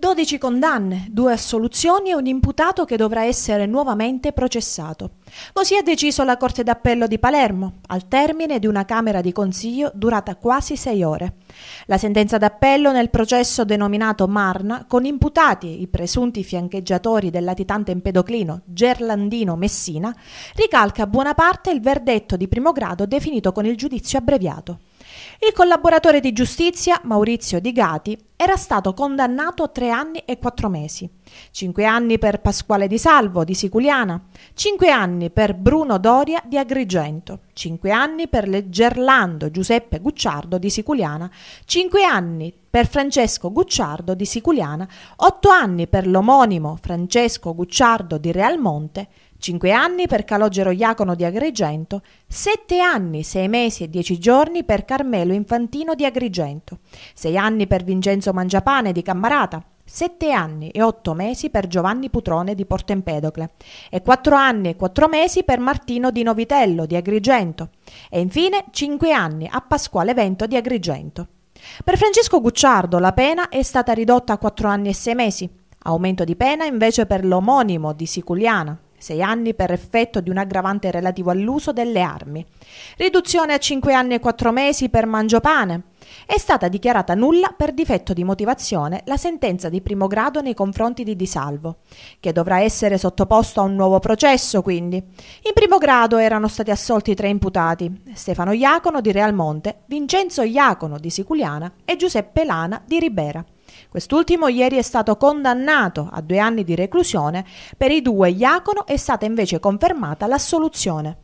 12 condanne, 2 assoluzioni e un imputato che dovrà essere nuovamente processato. Così ha deciso la Corte d'Appello di Palermo, al termine di una Camera di Consiglio durata quasi 6 ore. La sentenza d'appello nel processo denominato Marna, con imputati i presunti fiancheggiatori del latitante empedoclino Gerlandino Messina, ricalca a buona parte il verdetto di primo grado definito con il giudizio abbreviato. Il collaboratore di giustizia, Maurizio Di Gati, era stato condannato a tre anni e quattro mesi, cinque anni per Pasquale Di Salvo di Siculiana, cinque anni per Bruno Doria di Agrigento, cinque anni per Gerlando Giuseppe Gucciardo di Siculiana, cinque anni per Francesco Gucciardo di Siculiana, otto anni per l'omonimo Francesco Gucciardo di Realmonte, 5 anni per Calogero Iacono di Agrigento, 7 anni, 6 mesi e 10 giorni per Carmelo Infantino di Agrigento, 6 anni per Vincenzo Mangiapane di Cammarata, 7 anni e 8 mesi per Giovanni Putrone di Porto Empedocle e 4 anni e 4 mesi per Martino di Novitello di Agrigento e infine 5 anni a Pasquale Vento di Agrigento. Per Francesco Gucciardo la pena è stata ridotta a 4 anni e 6 mesi, aumento di pena invece per l'omonimo di Siculiana sei anni per effetto di un aggravante relativo all'uso delle armi, riduzione a cinque anni e quattro mesi per mangiopane. È stata dichiarata nulla per difetto di motivazione la sentenza di primo grado nei confronti di Di Salvo, che dovrà essere sottoposto a un nuovo processo quindi. In primo grado erano stati assolti tre imputati, Stefano Iacono di Realmonte, Vincenzo Iacono di Siculiana e Giuseppe Lana di Ribera. Quest'ultimo ieri è stato condannato a due anni di reclusione, per i due Iacono è stata invece confermata l'assoluzione.